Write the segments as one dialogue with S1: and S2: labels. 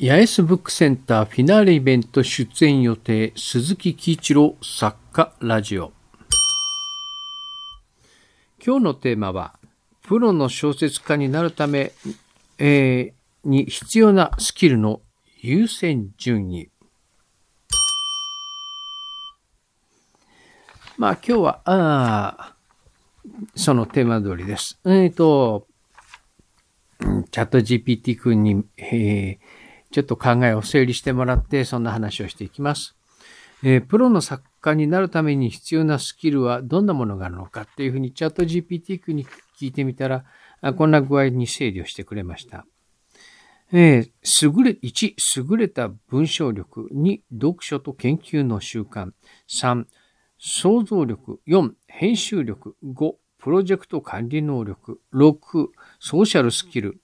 S1: 八重洲ブックセンターフィナーレイベント出演予定鈴木喜一郎作家ラジオ今日のテーマはプロの小説家になるため、えー、に必要なスキルの優先順位まあ今日はあそのテーマ通りですえっ、ー、とチャット GPT 君に、えーちょっと考えを整理してもらって、そんな話をしていきます。えー、プロの作家になるために必要なスキルはどんなものがあるのかっていうふうにチャット GPT に聞いてみたら、こんな具合に整理をしてくれました。えー、優れ、1、優れた文章力。2、読書と研究の習慣。3、想像力。4、編集力。5、プロジェクト管理能力。6、ソーシャルスキル。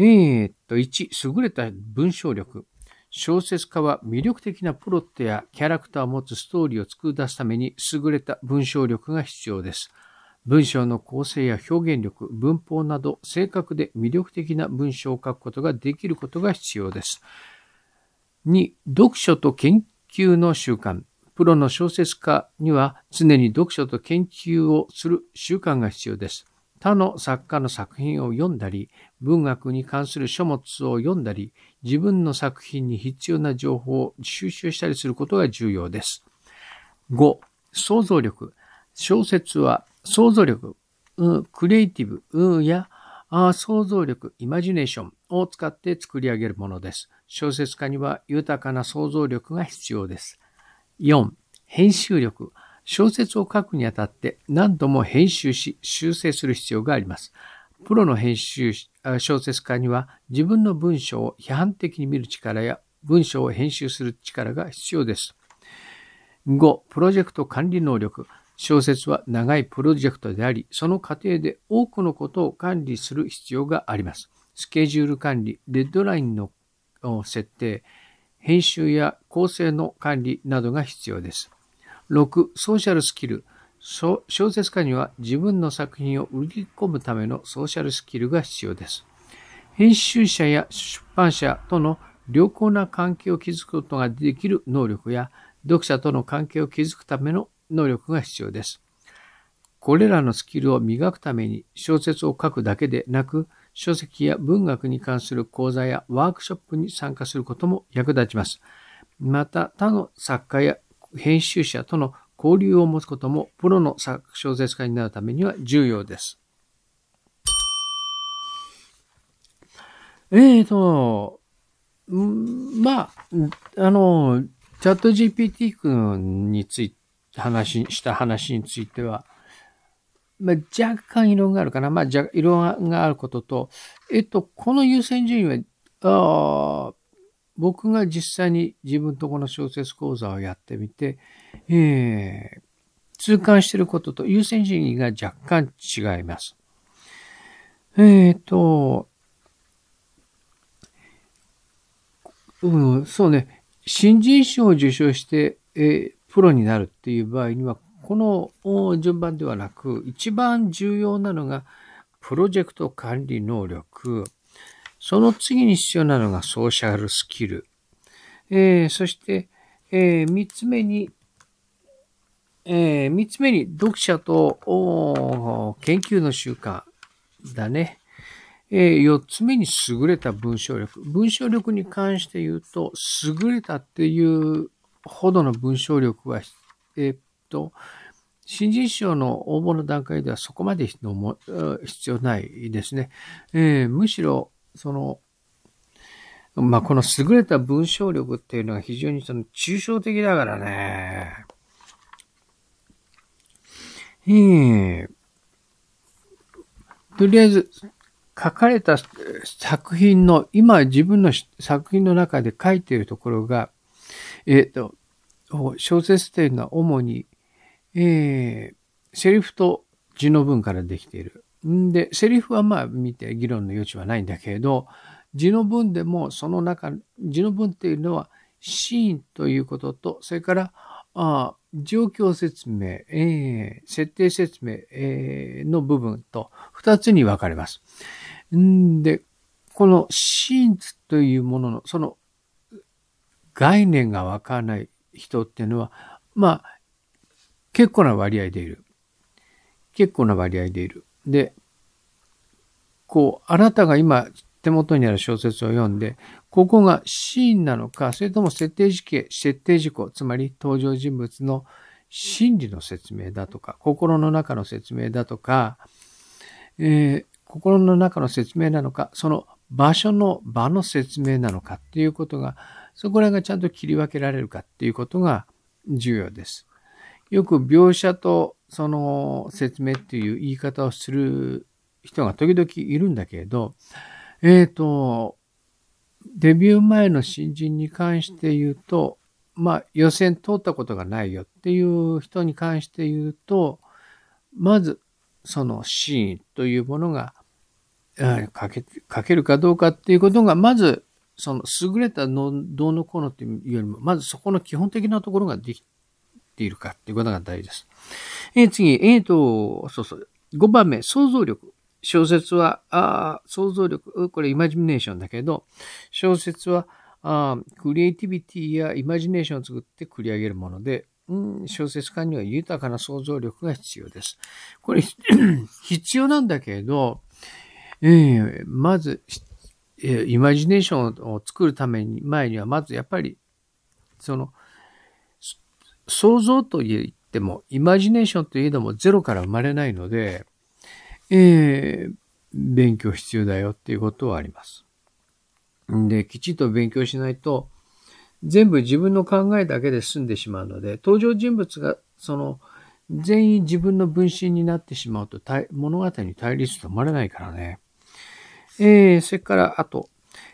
S1: えー、っと、1、優れた文章力。小説家は魅力的なプロットやキャラクターを持つストーリーを作り出すために優れた文章力が必要です。文章の構成や表現力、文法など正確で魅力的な文章を書くことができることが必要です。2、読書と研究の習慣。プロの小説家には常に読書と研究をする習慣が必要です。他の作家の作品を読んだり、文学に関する書物を読んだり、自分の作品に必要な情報を収集したりすることが重要です。5、想像力。小説は想像力、うん、クリエイティブ、うん、やあ想像力、イマジネーションを使って作り上げるものです。小説家には豊かな想像力が必要です。4、編集力。小説を書くにあたって何度も編集し、修正する必要があります。プロの編集、小説家には自分の文章を批判的に見る力や文章を編集する力が必要です。5、プロジェクト管理能力。小説は長いプロジェクトであり、その過程で多くのことを管理する必要があります。スケジュール管理、デッドラインの設定、編集や構成の管理などが必要です。6、ソーシャルスキル。小説家には自分の作品を売り込むためのソーシャルスキルが必要です。編集者や出版社との良好な関係を築くことができる能力や、読者との関係を築くための能力が必要です。これらのスキルを磨くために小説を書くだけでなく、書籍や文学に関する講座やワークショップに参加することも役立ちます。また、他の作家や編集者との交流を持つこともプロの作小説家になるためには重要です。ええー、と、まあ、あの、チャット GPT 君について話した話については、まあ、若干異論があるかな。まあ、異論があることと、えっと、この優先順位は、あ僕が実際に自分とこの小説講座をやってみて、えー、痛感していることと優先順位が若干違います。えっ、ー、と、うん、そうね、新人賞を受賞して、えー、プロになるっていう場合には、この順番ではなく、一番重要なのが、プロジェクト管理能力、その次に必要なのがソーシャルスキル。えー、そして、えー、三つ目に、えー、三つ目に読者と研究の習慣だね。えー、四つ目に優れた文章力。文章力に関して言うと、優れたっていうほどの文章力は、えー、っと、新人賞の応募の段階ではそこまで必要ないですね。えー、むしろ、その、まあ、この優れた文章力っていうのは非常にその抽象的だからね。ええとりあえず、書かれた作品の、今自分の作品の中で書いているところが、えっ、ー、と、小説っていうのは主に、えー、セリフと字の文からできている。んで、セリフはまあ見て議論の余地はないんだけれど、字の文でもその中、字の文っていうのはシーンということと、それから、あ状況説明、えー、設定説明、えー、の部分と二つに分かれます。んで、このシーンというものの、その概念がわからない人っていうのは、まあ、結構な割合でいる。結構な割合でいる。で、こう、あなたが今手元にある小説を読んで、ここがシーンなのか、それとも設定時系、設定事項、つまり登場人物の心理の説明だとか、心の中の説明だとか、えー、心の中の説明なのか、その場所の場の説明なのかっていうことが、そこら辺がちゃんと切り分けられるかっていうことが重要です。よく描写とその説明っていう言い方をする人が時々いるんだけれど、えっ、ー、と、デビュー前の新人に関して言うと、まあ予選通ったことがないよっていう人に関して言うと、まずそのシーンというものが書け書けるかどうかっていうことが、まずその優れたのどうのこうのっていうよりも、まずそこの基本的なところができているかっていうことが大事です。えー、次、えっ、ー、と、そうそう。5番目、想像力。小説は、あ想像力、これイマジネーションだけど、小説はあクリエイティビティやイマジネーションを作って繰り上げるもので、うん、小説家には豊かな想像力が必要です。これ、必要なんだけど、えー、まず、えー、イマジネーションを作るために、前には、まずやっぱり、その、想像と言っても、イマジネーションといえどもゼロから生まれないので、えー、勉強必要だよっていうことはあります。んで、きちんと勉強しないと、全部自分の考えだけで済んでしまうので、登場人物が、その、全員自分の分身になってしまうと、物語に対立と生まれないからね。えー、それから、あと、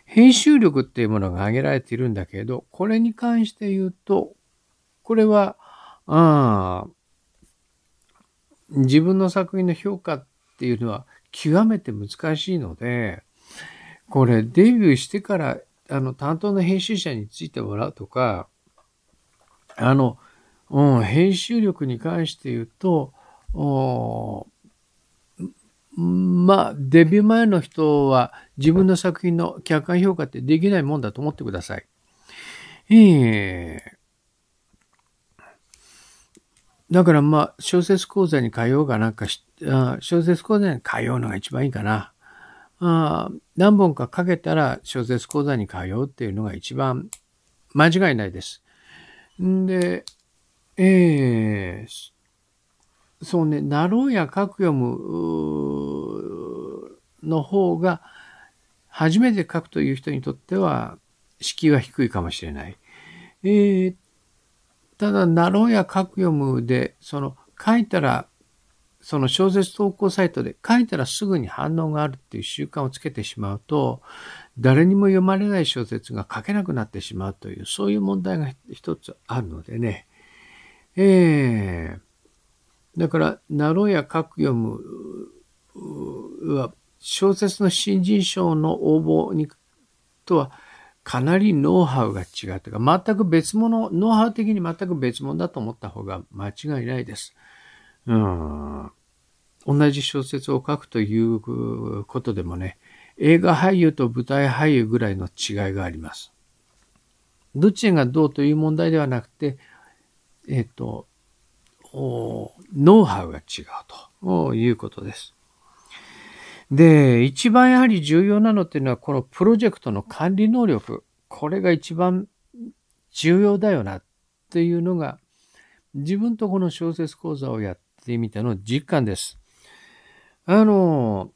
S1: 編集力っていうものが挙げられているんだけど、これに関して言うと、これは、あ自分の作品の評価っていうのは極めて難しいので、これデビューしてから、あの、担当の編集者についてもらうとか、あの、うん、編集力に関して言うと、おまあ、デビュー前の人は自分の作品の客観評価ってできないもんだと思ってください。ええーだからまあ、小説講座に通うかなんかし、あ小説講座に通うのが一番いいかな。あ何本かかけたら小説講座に通うっていうのが一番間違いないです。んで、えー、そうね、なろうや書く読むの方が、初めて書くという人にとっては、敷居は低いかもしれない。えー、っただ、なろうや書く読むで、その書いたら、その小説投稿サイトで書いたらすぐに反応があるっていう習慣をつけてしまうと、誰にも読まれない小説が書けなくなってしまうという、そういう問題が一つあるのでね。ええー、だから、なろうや書く読むは、小説の新人賞の応募にとはかなりノウハウが違うというか、全く別物、ノウハウ的に全く別物だと思った方が間違いないです。うん。同じ小説を書くということでもね、映画俳優と舞台俳優ぐらいの違いがあります。どっちがどうという問題ではなくて、えっ、ー、と、ノウハウが違うということです。で、一番やはり重要なのっていうのは、このプロジェクトの管理能力。これが一番重要だよなっていうのが、自分とこの小説講座をやってみての実感です。あの、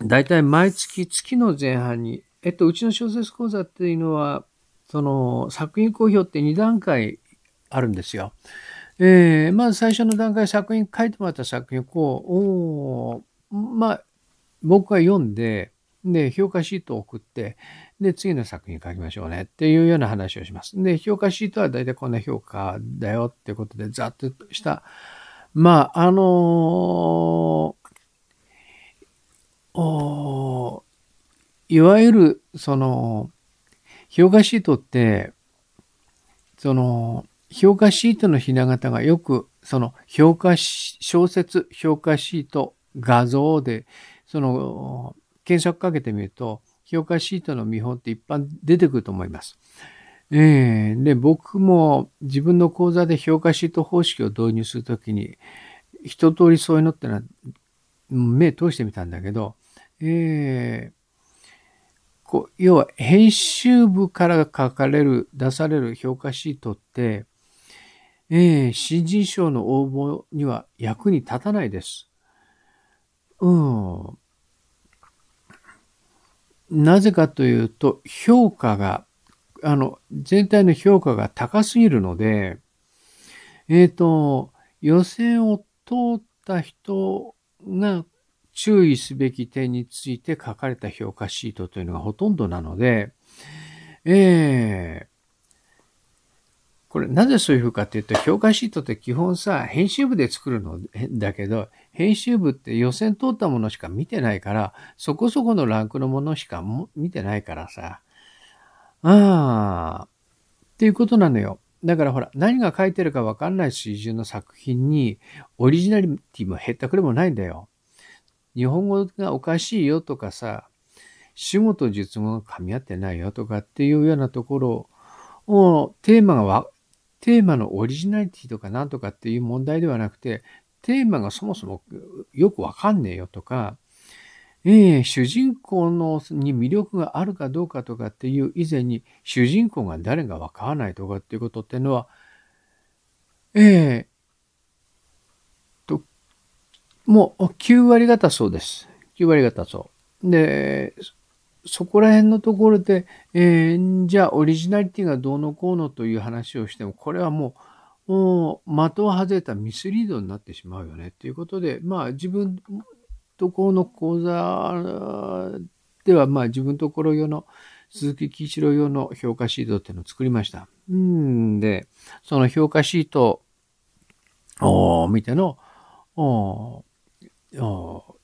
S1: だいたい毎月、月の前半に、えっと、うちの小説講座っていうのは、その作品公表って2段階あるんですよ。えー、まず最初の段階作品書いてもらった作品をこう、おまあ、僕が読んで、で、評価シートを送って、で、次の作品書きましょうねっていうような話をします。で、評価シートは大体こんな評価だよっていうことで、ざっとした。まあ、あのー、いわゆる、その、評価シートって、その、評価シートのひな形がよく、その、評価小説、評価シート、画像で、その、検索かけてみると、評価シートの見本って一般出てくると思います。えー、で、僕も自分の講座で評価シート方式を導入するときに、一通りそういうのってのは、目通してみたんだけど、えー、こう、要は編集部から書かれる、出される評価シートって、えー、新人賞の応募には役に立たないです。うん。なぜかというと、評価が、あの、全体の評価が高すぎるので、えっ、ー、と、予選を通った人が注意すべき点について書かれた評価シートというのがほとんどなので、ええーこれなぜそういうふうかっていうと、評価シートって基本さ、編集部で作るのだけど、編集部って予選通ったものしか見てないから、そこそこのランクのものしか見てないからさ、ああ、っていうことなのよ。だからほら、何が書いてるかわかんない水準の作品に、オリジナリティもへったくれもないんだよ。日本語がおかしいよとかさ、主語と術語が噛み合ってないよとかっていうようなところを、テーマがテーマのオリジナリティとかなんとかっていう問題ではなくて、テーマがそもそもよくわかんねえよとか、えー、主人公のに魅力があるかどうかとかっていう以前に主人公が誰がわからないとかっていうことっていうのは、えー、と、もう9割方そうです。9割方そう。で、そこら辺のところで、えー、じゃあオリジナリティがどうのこうのという話をしても、これはもう、もう的を外れたミスリードになってしまうよねっていうことで、まあ自分とこの講座では、まあ自分ところ用の鈴木喜一郎用の評価シートっていうのを作りました。うんで、その評価シートを見ての、おお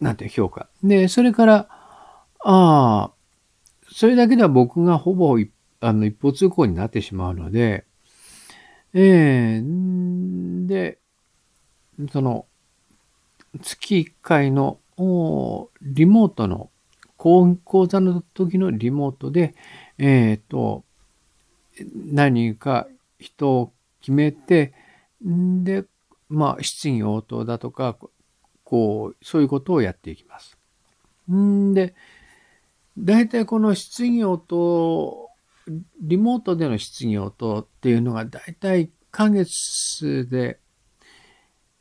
S1: なんて評価。で、それから、ああ、それだけでは僕がほぼ一あの一方通行になってしまうので、ええー、で、その、月一回のリモートの、講座の時のリモートで、えっ、ー、と、何か人を決めて、んで、まあ、質疑応答だとか、こう、そういうことをやっていきます。んで、大体この失業と、リモートでの失業とっていうのが大体1月で、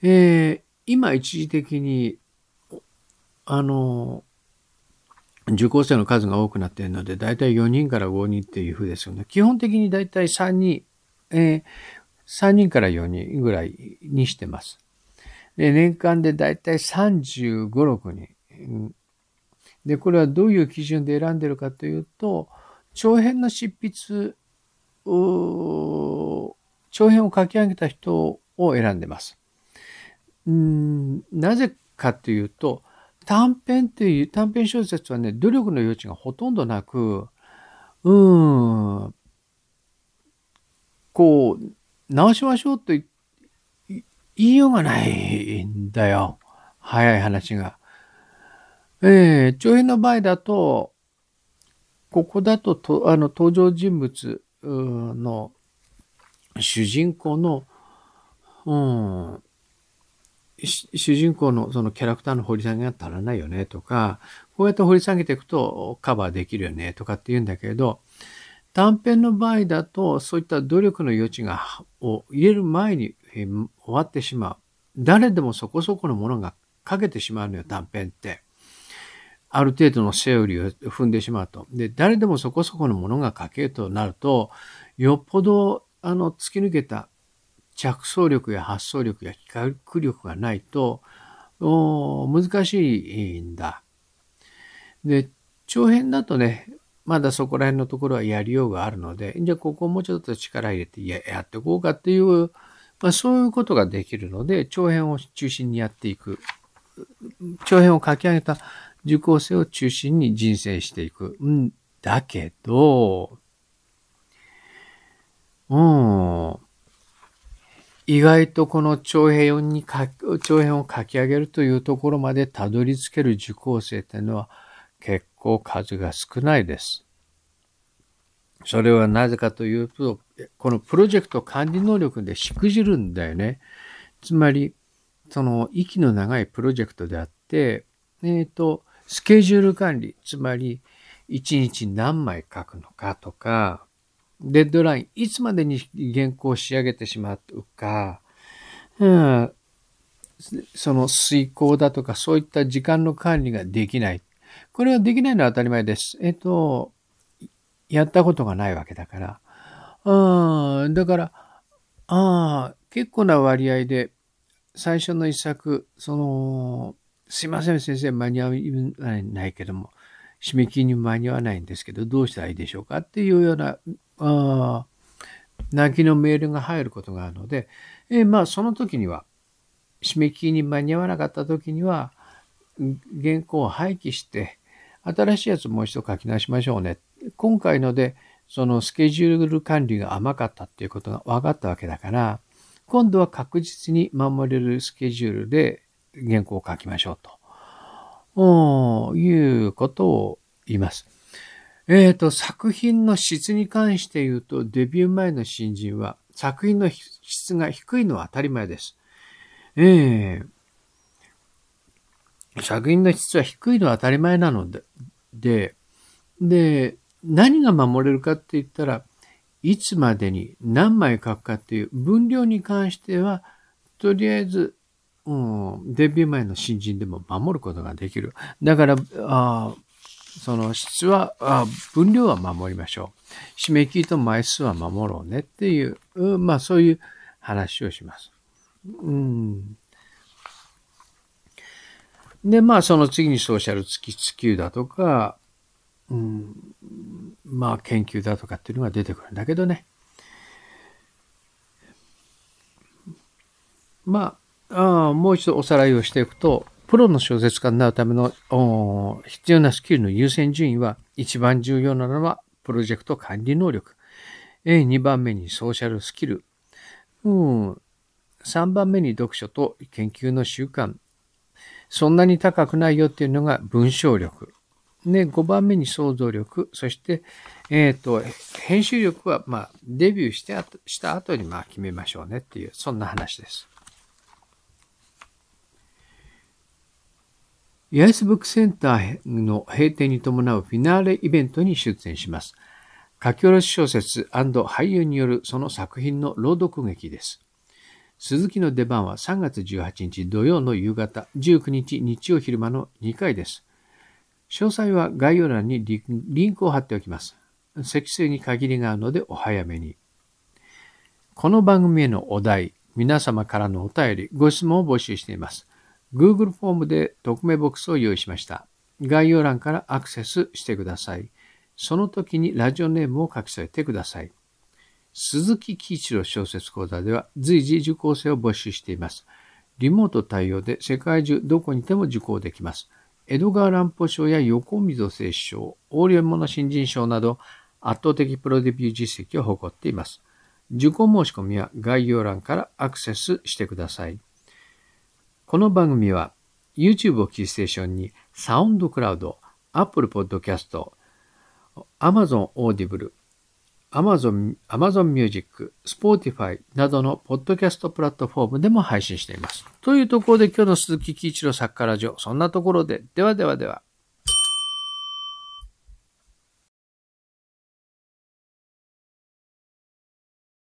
S1: えー、今一時的に、あの、受講生の数が多くなっているので、大体4人から5人っていうふうですよね。基本的に大体3人、えー、3人から4人ぐらいにしてます。で、年間でだいたい35、6人。で、これはどういう基準で選んでるかというと、長編の執筆、長編を書き上げた人を選んでます。なぜかというと、短編という、短編小説はね、努力の余地がほとんどなく、うん、こう、直しましょうと言って、言いようがないんだよ。早い話が。ええー、長編の場合だと、ここだととあの登場人物の主人公の、うん、主人公のそのキャラクターの掘り下げが足らないよねとか、こうやって掘り下げていくとカバーできるよねとかって言うんだけれど、短編の場合だと、そういった努力の余地が、を入れる前にえー、終わってしまう。誰でもそこそこのものが書けてしまうのよ、短編って。ある程度のセオリーを踏んでしまうと。で、誰でもそこそこのものが書けるとなると、よっぽど、あの、突き抜けた着想力や発想力や企画力がないと、難しいんだ。で、長編だとね、まだそこら辺のところはやりようがあるので、じゃあここをもうちょっと力入れてやっていこうかっていうまあ、そういうことができるので、長編を中心にやっていく。長編を書き上げた受講生を中心に人生していく。んだけど、うん。意外とこの長編に長編を書き上げるというところまでたどり着ける受講生っていうのは結構数が少ないです。それはなぜかというと、このプロジェクト管理能力でしくじるんだよね。つまり、その息の長いプロジェクトであって、えっ、ー、と、スケジュール管理、つまり、1日何枚書くのかとか、デッドライン、いつまでに原稿を仕上げてしまうか、うん、その遂行だとか、そういった時間の管理ができない。これはできないのは当たり前です。えっ、ー、と、やったことがないわけだから。うん、だから、ああ、結構な割合で、最初の一作、その、すいません先生、間に合わないけども、締め切りに間に合わないんですけど、どうしたらいいでしょうかっていうような、あ泣きのメールが入ることがあるので、えー、まあその時には、締め切りに間に合わなかった時には、原稿を廃棄して、新しいやつもう一度書き直しましょうね今回ので、そのスケジュール管理が甘かったっていうことが分かったわけだから、今度は確実に守れるスケジュールで原稿を書きましょうと、いうことを言います。えっ、ー、と、作品の質に関して言うと、デビュー前の新人は作品の質が低いのは当たり前です。えー、作品の質は低いのは当たり前なので、で、で、何が守れるかって言ったら、いつまでに何枚書くかっていう分量に関しては、とりあえず、うん、デビュー前の新人でも守ることができる。だから、あその質はあ、分量は守りましょう。締め切りと枚数は守ろうねっていう、うん、まあそういう話をします。うん。で、まあその次にソーシャル月給だとか、うん、まあ研究だとかっていうのが出てくるんだけどね。まあ、あもう一度おさらいをしていくと、プロの小説家になるための必要なスキルの優先順位は、一番重要なのはプロジェクト管理能力。2番目にソーシャルスキル。うん、3番目に読書と研究の習慣。そんなに高くないよっていうのが文章力。で、5番目に想像力、そして、えっ、ー、と、編集力は、まあ、デビューしてあした後に、まあ、決めましょうねっていう、そんな話です。八重洲ブックセンターの閉店に伴うフィナーレイベントに出演します。書き下ろし小説俳優によるその作品の朗読劇です。鈴木の出番は3月18日土曜の夕方、19日日曜昼間の2回です。詳細は概要欄にリンクを貼っておきます。積水に限りがあるのでお早めに。この番組へのお題、皆様からのお便り、ご質問を募集しています。Google フォームで匿名ボックスを用意しました。概要欄からアクセスしてください。その時にラジオネームを書き添えてください。鈴木喜一郎小説講座では随時受講生を募集しています。リモート対応で世界中どこにでも受講できます。江戸川乱歩賞や横溝正賞、横領の新人賞など圧倒的プロデビュー実績を誇っています。受講申し込みは概要欄からアクセスしてください。この番組は YouTube をキーステーションにサウンドクラウド、Apple Podcast、Amazon Audible、Amazon、Amazon Music、Spotify などのポッドキャストプラットフォームでも配信しています。というところで今日の鈴木喜一郎作家ラジオ、そんなところで、ではではでは。